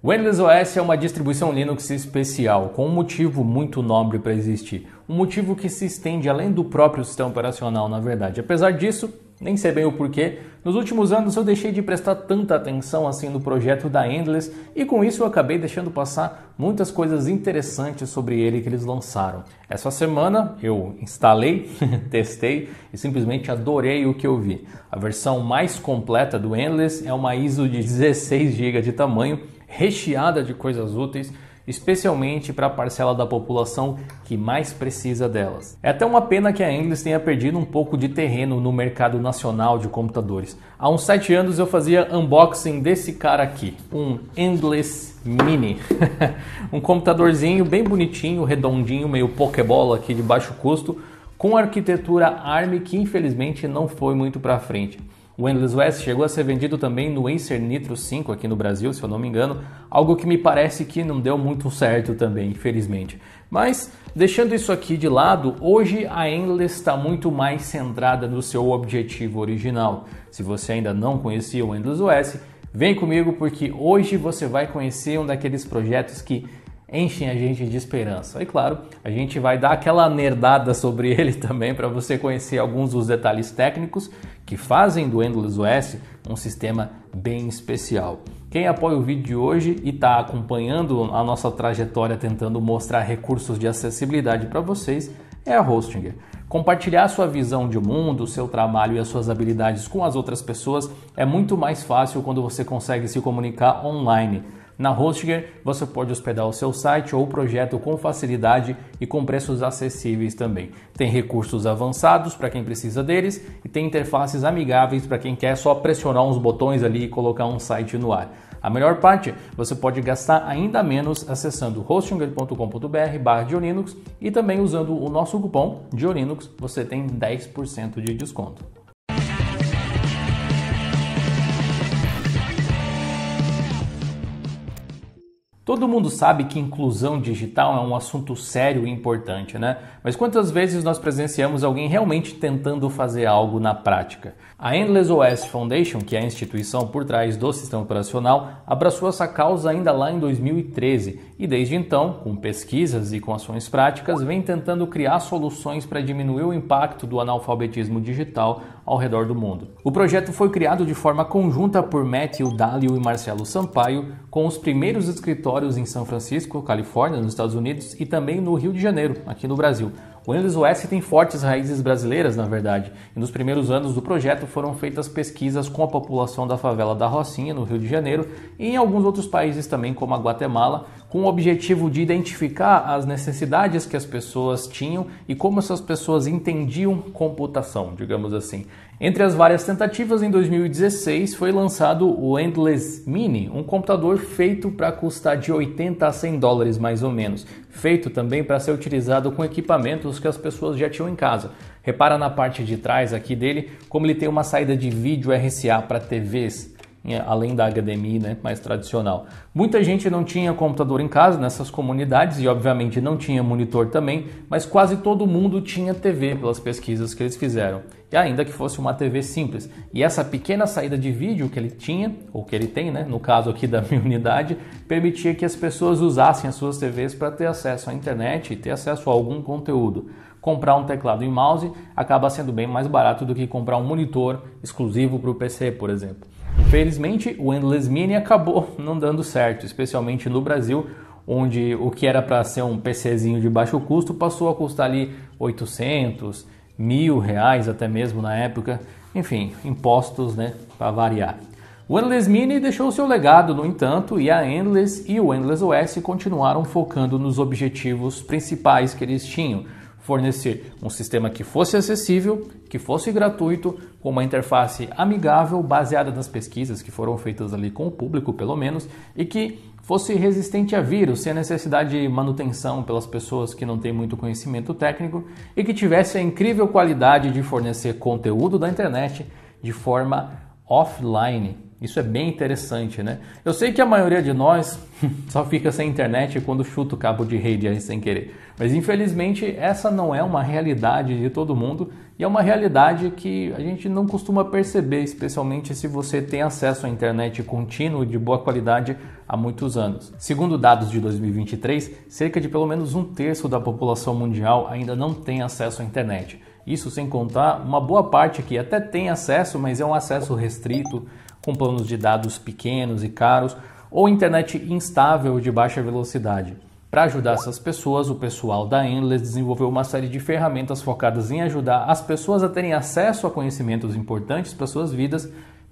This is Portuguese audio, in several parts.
O Endless OS é uma distribuição Linux especial, com um motivo muito nobre para existir. Um motivo que se estende além do próprio sistema operacional, na verdade. Apesar disso, nem sei bem o porquê, nos últimos anos eu deixei de prestar tanta atenção assim no projeto da Endless e com isso eu acabei deixando passar muitas coisas interessantes sobre ele que eles lançaram. Essa semana eu instalei, testei e simplesmente adorei o que eu vi. A versão mais completa do Endless é uma ISO de 16 GB de tamanho recheada de coisas úteis, especialmente para a parcela da população que mais precisa delas. É até uma pena que a Endless tenha perdido um pouco de terreno no mercado nacional de computadores. Há uns 7 anos eu fazia unboxing desse cara aqui, um Endless Mini. um computadorzinho bem bonitinho, redondinho, meio pokebola aqui de baixo custo, com arquitetura ARM que infelizmente não foi muito para frente. O Endless West chegou a ser vendido também no Acer Nitro 5 aqui no Brasil, se eu não me engano, algo que me parece que não deu muito certo também, infelizmente. Mas deixando isso aqui de lado, hoje a Endless está muito mais centrada no seu objetivo original. Se você ainda não conhecia o Endless OS, vem comigo porque hoje você vai conhecer um daqueles projetos que enchem a gente de esperança. E claro, a gente vai dar aquela nerdada sobre ele também para você conhecer alguns dos detalhes técnicos que fazem do Endless OS um sistema bem especial. Quem apoia o vídeo de hoje e está acompanhando a nossa trajetória tentando mostrar recursos de acessibilidade para vocês é a Hostinger. Compartilhar sua visão de mundo, seu trabalho e as suas habilidades com as outras pessoas é muito mais fácil quando você consegue se comunicar online na Hostinger, você pode hospedar o seu site ou projeto com facilidade e com preços acessíveis também. Tem recursos avançados para quem precisa deles e tem interfaces amigáveis para quem quer só pressionar uns botões ali e colocar um site no ar. A melhor parte, você pode gastar ainda menos acessando hostinger.com.br barra Dioninux e também usando o nosso cupom Dioninux, você tem 10% de desconto. Todo mundo sabe que inclusão digital é um assunto sério e importante, né? Mas quantas vezes nós presenciamos alguém realmente tentando fazer algo na prática? A Endless OS Foundation, que é a instituição por trás do sistema operacional, abraçou essa causa ainda lá em 2013 e desde então, com pesquisas e com ações práticas, vem tentando criar soluções para diminuir o impacto do analfabetismo digital ao redor do mundo. O projeto foi criado de forma conjunta por Matthew Dalio e Marcelo Sampaio, com os primeiros escritórios em São Francisco, Califórnia, nos Estados Unidos, e também no Rio de Janeiro, aqui no Brasil. O Endless OS tem fortes raízes brasileiras, na verdade, e nos primeiros anos do projeto foram feitas pesquisas com a população da favela da Rocinha, no Rio de Janeiro, e em alguns outros países também, como a Guatemala, com o objetivo de identificar as necessidades que as pessoas tinham e como essas pessoas entendiam computação, digamos assim. Entre as várias tentativas, em 2016 foi lançado o Endless Mini, um computador feito para custar de 80 a 100 dólares mais ou menos, feito também para ser utilizado com equipamentos que as pessoas já tinham em casa. Repara na parte de trás aqui dele como ele tem uma saída de vídeo RCA para TVs. É, além da HDMI né, mais tradicional. Muita gente não tinha computador em casa nessas comunidades e, obviamente, não tinha monitor também, mas quase todo mundo tinha TV pelas pesquisas que eles fizeram, e ainda que fosse uma TV simples. E essa pequena saída de vídeo que ele tinha, ou que ele tem, né, no caso aqui da minha unidade, permitia que as pessoas usassem as suas TVs para ter acesso à internet e ter acesso a algum conteúdo comprar um teclado e mouse acaba sendo bem mais barato do que comprar um monitor exclusivo para o PC, por exemplo. Infelizmente, o Endless Mini acabou não dando certo, especialmente no Brasil, onde o que era para ser um PCzinho de baixo custo passou a custar ali 800, mil reais até mesmo na época, enfim, impostos, né, para variar. O Endless Mini deixou seu legado, no entanto, e a Endless e o Endless OS continuaram focando nos objetivos principais que eles tinham, fornecer um sistema que fosse acessível, que fosse gratuito, com uma interface amigável, baseada nas pesquisas que foram feitas ali com o público, pelo menos, e que fosse resistente a vírus, sem a necessidade de manutenção pelas pessoas que não têm muito conhecimento técnico, e que tivesse a incrível qualidade de fornecer conteúdo da internet de forma offline, isso é bem interessante, né? Eu sei que a maioria de nós só fica sem internet quando chuta o cabo de rede aí sem querer. Mas infelizmente essa não é uma realidade de todo mundo e é uma realidade que a gente não costuma perceber, especialmente se você tem acesso à internet contínuo de boa qualidade há muitos anos. Segundo dados de 2023, cerca de pelo menos um terço da população mundial ainda não tem acesso à internet. Isso sem contar uma boa parte que até tem acesso, mas é um acesso restrito com planos de dados pequenos e caros ou internet instável de baixa velocidade. Para ajudar essas pessoas, o pessoal da Endless desenvolveu uma série de ferramentas focadas em ajudar as pessoas a terem acesso a conhecimentos importantes para suas vidas,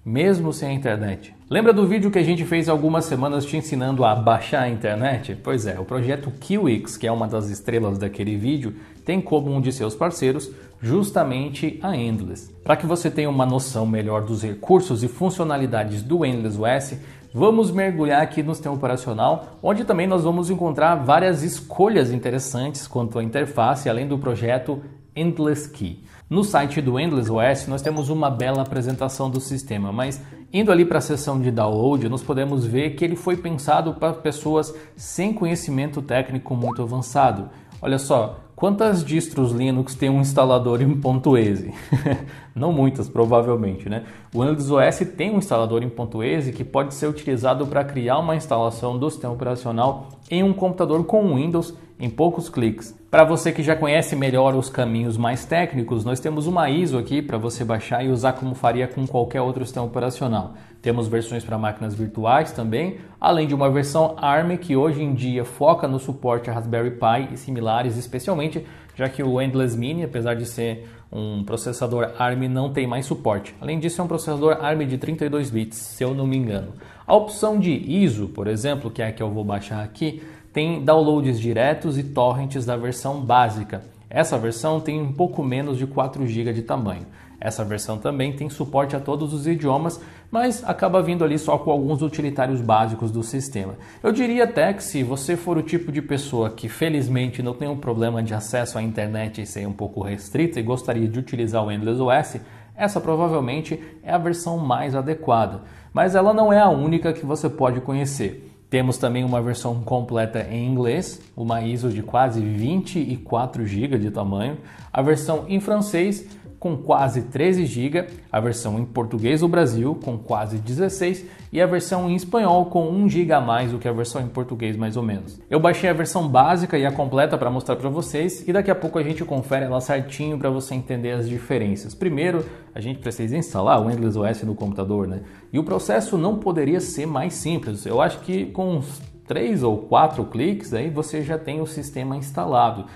mesmo sem a internet. Lembra do vídeo que a gente fez algumas semanas te ensinando a baixar a internet? Pois é, o projeto Qwix, que é uma das estrelas daquele vídeo, tem como um de seus parceiros justamente a Endless. Para que você tenha uma noção melhor dos recursos e funcionalidades do Endless OS, vamos mergulhar aqui no sistema operacional, onde também nós vamos encontrar várias escolhas interessantes quanto à interface, além do projeto Endless Key. No site do Endless OS nós temos uma bela apresentação do sistema, mas indo ali para a seção de download, nós podemos ver que ele foi pensado para pessoas sem conhecimento técnico muito avançado. Olha só, Quantas distros Linux tem um instalador em .exe? Não muitas, provavelmente, né? O Windows OS tem um instalador em .exe que pode ser utilizado para criar uma instalação do sistema operacional em um computador com Windows em poucos cliques. Para você que já conhece melhor os caminhos mais técnicos, nós temos uma ISO aqui para você baixar e usar como faria com qualquer outro sistema operacional. Temos versões para máquinas virtuais também, além de uma versão ARM que hoje em dia foca no suporte a Raspberry Pi e similares, especialmente já que o Endless Mini, apesar de ser um processador ARM, não tem mais suporte. Além disso, é um processador ARM de 32 bits, se eu não me engano. A opção de ISO, por exemplo, que é a que eu vou baixar aqui, tem downloads diretos e torrents da versão básica. Essa versão tem um pouco menos de 4 GB de tamanho. Essa versão também tem suporte a todos os idiomas, mas acaba vindo ali só com alguns utilitários básicos do sistema. Eu diria até que se você for o tipo de pessoa que felizmente não tem um problema de acesso à internet e ser um pouco restrita e gostaria de utilizar o Endless OS, essa provavelmente é a versão mais adequada, mas ela não é a única que você pode conhecer. Temos também uma versão completa em inglês, uma ISO de quase 24 GB de tamanho, a versão em francês com quase 13 GB, a versão em português do Brasil com quase 16 e a versão em espanhol com 1 GB a mais do que a versão em português mais ou menos. Eu baixei a versão básica e a completa para mostrar para vocês e daqui a pouco a gente confere ela certinho para você entender as diferenças. Primeiro, a gente precisa instalar o Windows OS no computador, né? E o processo não poderia ser mais simples. Eu acho que com uns três ou quatro cliques aí você já tem o sistema instalado.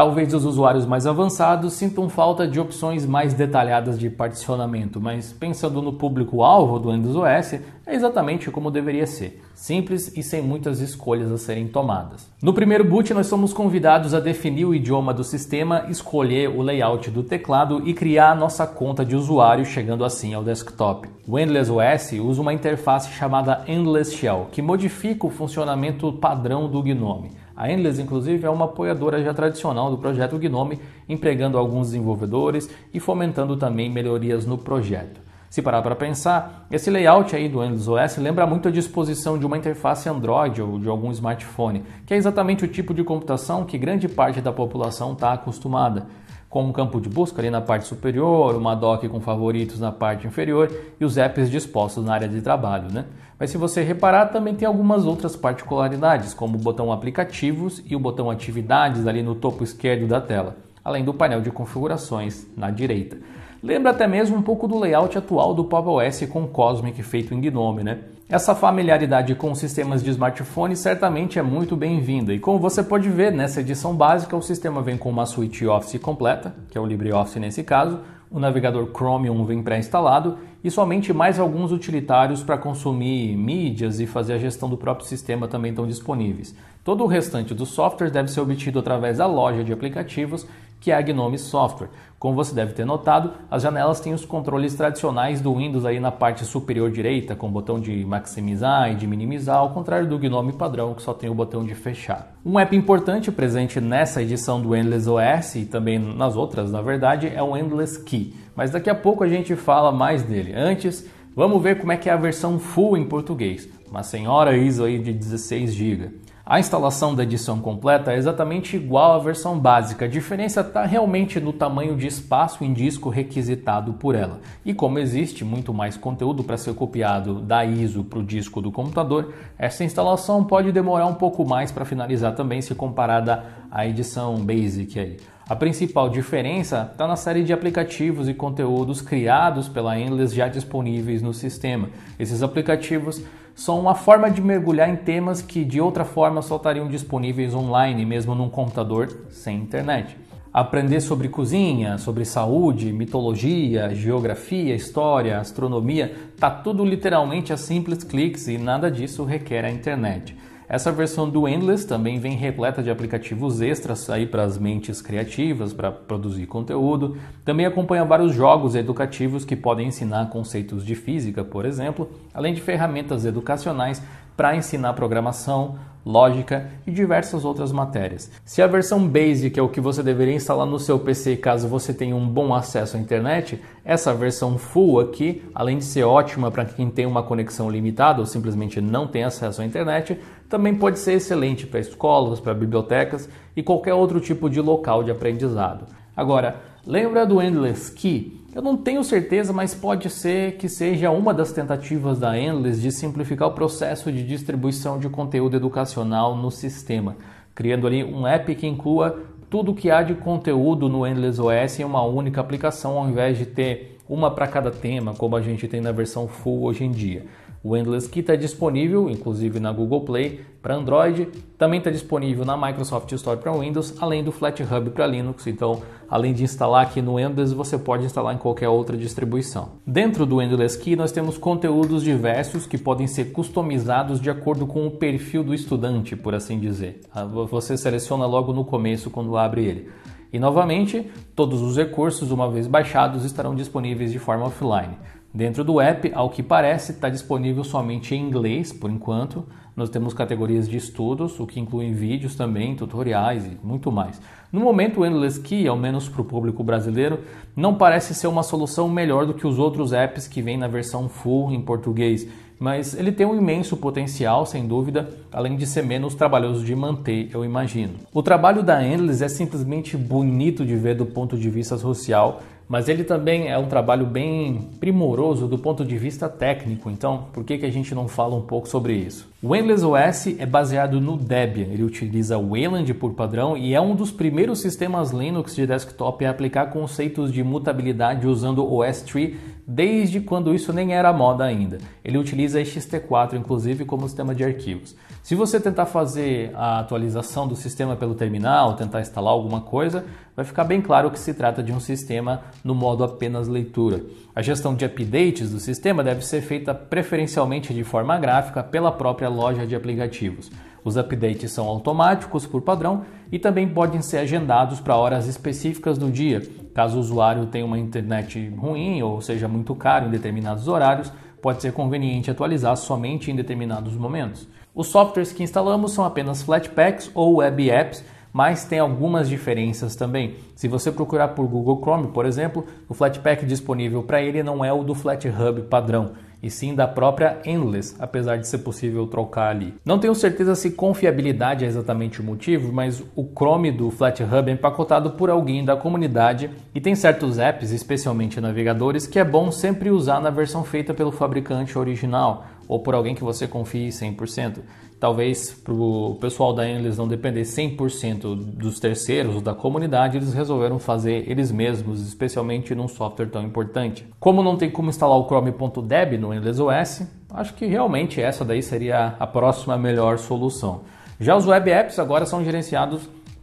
Talvez os usuários mais avançados sintam falta de opções mais detalhadas de particionamento, mas pensando no público-alvo do Windows OS, é exatamente como deveria ser: simples e sem muitas escolhas a serem tomadas. No primeiro boot, nós somos convidados a definir o idioma do sistema, escolher o layout do teclado e criar a nossa conta de usuário, chegando assim ao desktop. O Endless OS usa uma interface chamada Endless Shell, que modifica o funcionamento padrão do GNOME. A Endless, inclusive, é uma apoiadora já tradicional do projeto Gnome, empregando alguns desenvolvedores e fomentando também melhorias no projeto. Se parar para pensar, esse layout aí do Endless OS lembra muito a disposição de uma interface Android ou de algum smartphone, que é exatamente o tipo de computação que grande parte da população está acostumada com um campo de busca ali na parte superior, uma dock com favoritos na parte inferior e os apps dispostos na área de trabalho, né? Mas se você reparar, também tem algumas outras particularidades, como o botão aplicativos e o botão atividades ali no topo esquerdo da tela, além do painel de configurações na direita. Lembra até mesmo um pouco do layout atual do Pop! OS com Cosmic feito em GNOME, né? Essa familiaridade com sistemas de smartphone certamente é muito bem-vinda, e como você pode ver nessa edição básica, o sistema vem com uma suíte Office completa, que é o LibreOffice nesse caso, o navegador Chromium vem pré-instalado e somente mais alguns utilitários para consumir mídias e fazer a gestão do próprio sistema também estão disponíveis. Todo o restante do software deve ser obtido através da loja de aplicativos que é a Gnome Software. Como você deve ter notado, as janelas têm os controles tradicionais do Windows aí na parte superior direita, com o botão de maximizar e de minimizar, ao contrário do Gnome padrão, que só tem o botão de fechar. Um app importante presente nessa edição do Endless OS e também nas outras, na verdade, é o Endless Key. Mas daqui a pouco a gente fala mais dele. Antes, vamos ver como é que é a versão full em português. Uma senhora ISO aí de 16 GB. A instalação da edição completa é exatamente igual à versão básica, a diferença está realmente no tamanho de espaço em disco requisitado por ela. E como existe muito mais conteúdo para ser copiado da ISO para o disco do computador, essa instalação pode demorar um pouco mais para finalizar também se comparada à edição Basic aí. A principal diferença está na série de aplicativos e conteúdos criados pela Endless já disponíveis no sistema. Esses aplicativos são uma forma de mergulhar em temas que de outra forma só estariam disponíveis online, mesmo num computador sem internet. Aprender sobre cozinha, sobre saúde, mitologia, geografia, história, astronomia, tá tudo literalmente a simples cliques e nada disso requer a internet. Essa versão do Endless também vem repleta de aplicativos extras aí para as mentes criativas, para produzir conteúdo. Também acompanha vários jogos educativos que podem ensinar conceitos de física, por exemplo, além de ferramentas educacionais para ensinar programação, lógica e diversas outras matérias. Se a versão Basic é o que você deveria instalar no seu PC caso você tenha um bom acesso à internet, essa versão Full aqui, além de ser ótima para quem tem uma conexão limitada ou simplesmente não tem acesso à internet, também pode ser excelente para escolas, para bibliotecas e qualquer outro tipo de local de aprendizado. Agora, lembra do Endless Key? Eu não tenho certeza, mas pode ser que seja uma das tentativas da Endless de simplificar o processo de distribuição de conteúdo educacional no sistema, criando ali um app que inclua tudo o que há de conteúdo no Endless OS em uma única aplicação, ao invés de ter uma para cada tema, como a gente tem na versão full hoje em dia. O Endless Key está disponível, inclusive na Google Play para Android, também está disponível na Microsoft Store para Windows, além do FlatHub para Linux. Então, além de instalar aqui no Endless, você pode instalar em qualquer outra distribuição. Dentro do Endless Key, nós temos conteúdos diversos que podem ser customizados de acordo com o perfil do estudante, por assim dizer. Ah, você seleciona logo no começo quando abre ele. E novamente, todos os recursos, uma vez baixados, estarão disponíveis de forma offline. Dentro do app, ao que parece, está disponível somente em inglês por enquanto. Nós temos categorias de estudos, o que inclui vídeos também, tutoriais e muito mais. No momento, o Endless Key, ao menos para o público brasileiro, não parece ser uma solução melhor do que os outros apps que vêm na versão full em português mas ele tem um imenso potencial, sem dúvida, além de ser menos trabalhoso de manter, eu imagino. O trabalho da Endless é simplesmente bonito de ver do ponto de vista social, mas ele também é um trabalho bem primoroso do ponto de vista técnico, então por que, que a gente não fala um pouco sobre isso? O Endless OS é baseado no Debian, ele utiliza Wayland por padrão e é um dos primeiros sistemas Linux de desktop a aplicar conceitos de mutabilidade usando o OS3 desde quando isso nem era moda ainda. Ele utiliza XT4, inclusive, como sistema de arquivos. Se você tentar fazer a atualização do sistema pelo terminal, tentar instalar alguma coisa, vai ficar bem claro que se trata de um sistema no modo apenas leitura. A gestão de updates do sistema deve ser feita preferencialmente de forma gráfica pela própria loja de aplicativos. Os updates são automáticos por padrão e também podem ser agendados para horas específicas do dia, Caso o usuário tenha uma internet ruim ou seja muito caro em determinados horários, pode ser conveniente atualizar somente em determinados momentos. Os softwares que instalamos são apenas Flatpaks ou Web Apps, mas tem algumas diferenças também. Se você procurar por Google Chrome, por exemplo, o Flatpak disponível para ele não é o do FlatHub padrão e sim da própria Endless, apesar de ser possível trocar ali. Não tenho certeza se confiabilidade é exatamente o motivo, mas o Chrome do FlatHub é empacotado por alguém da comunidade e tem certos apps, especialmente navegadores, que é bom sempre usar na versão feita pelo fabricante original ou por alguém que você confie 100% talvez para o pessoal da Endless não depender 100% dos terceiros ou da comunidade, eles resolveram fazer eles mesmos, especialmente num software tão importante. Como não tem como instalar o Chrome.deb no Endless OS, acho que realmente essa daí seria a próxima melhor solução. Já os web apps agora são gerenciados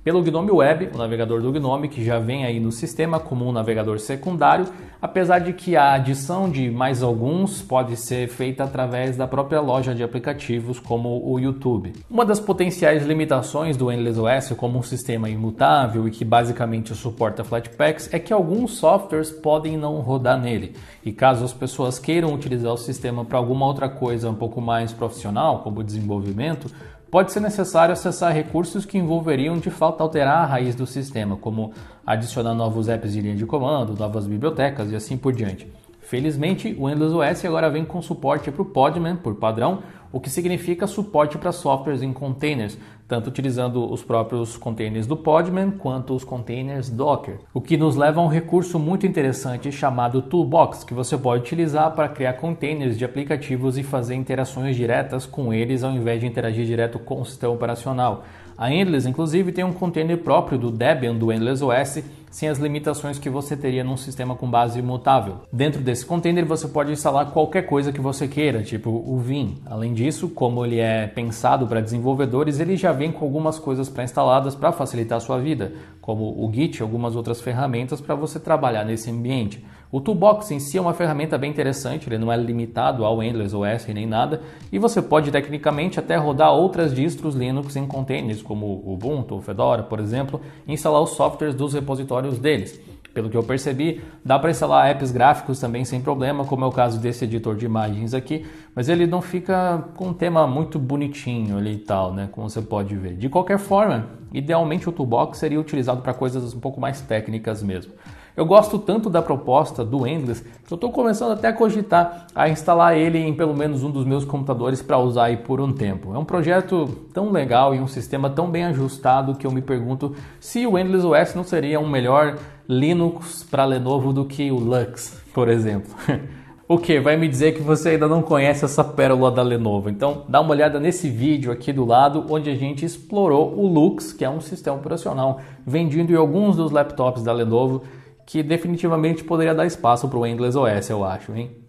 pelo Gnome Web, o navegador do Gnome, que já vem aí no sistema como um navegador secundário, apesar de que a adição de mais alguns pode ser feita através da própria loja de aplicativos, como o YouTube. Uma das potenciais limitações do Endless OS como um sistema imutável e que basicamente suporta Flatpaks é que alguns softwares podem não rodar nele. E caso as pessoas queiram utilizar o sistema para alguma outra coisa um pouco mais profissional, como desenvolvimento, pode ser necessário acessar recursos que envolveriam de fato alterar a raiz do sistema, como adicionar novos apps de linha de comando, novas bibliotecas e assim por diante. Felizmente, o Windows OS agora vem com suporte para o Podman por padrão, o que significa suporte para softwares em containers, tanto utilizando os próprios containers do Podman quanto os containers Docker. O que nos leva a um recurso muito interessante chamado Toolbox, que você pode utilizar para criar containers de aplicativos e fazer interações diretas com eles ao invés de interagir direto com o sistema operacional. A Endless, inclusive, tem um container próprio do Debian do Endless OS, sem as limitações que você teria num sistema com base imutável. Dentro desse container você pode instalar qualquer coisa que você queira, tipo o Vim. Além disso, como ele é pensado para desenvolvedores, ele já vem com algumas coisas pré-instaladas para facilitar a sua vida, como o Git e algumas outras ferramentas para você trabalhar nesse ambiente. O toolbox em si é uma ferramenta bem interessante, ele não é limitado ao Endless OS nem nada, e você pode tecnicamente até rodar outras distros Linux em containers, como Ubuntu, Fedora, por exemplo, e instalar os softwares dos repositórios deles. Pelo que eu percebi, dá para instalar apps gráficos também sem problema, como é o caso desse editor de imagens aqui, mas ele não fica com um tema muito bonitinho ali e tal, né? Como você pode ver. De qualquer forma, idealmente o toolbox seria utilizado para coisas um pouco mais técnicas mesmo. Eu gosto tanto da proposta do Endless que eu estou começando até a cogitar a instalar ele em pelo menos um dos meus computadores para usar aí por um tempo. É um projeto tão legal e um sistema tão bem ajustado que eu me pergunto se o Endless OS não seria um melhor Linux para Lenovo do que o Lux, por exemplo. O que? Vai me dizer que você ainda não conhece essa pérola da Lenovo. Então dá uma olhada nesse vídeo aqui do lado, onde a gente explorou o Lux, que é um sistema operacional vendido em alguns dos laptops da Lenovo que definitivamente poderia dar espaço para o Endless OS, eu acho, hein?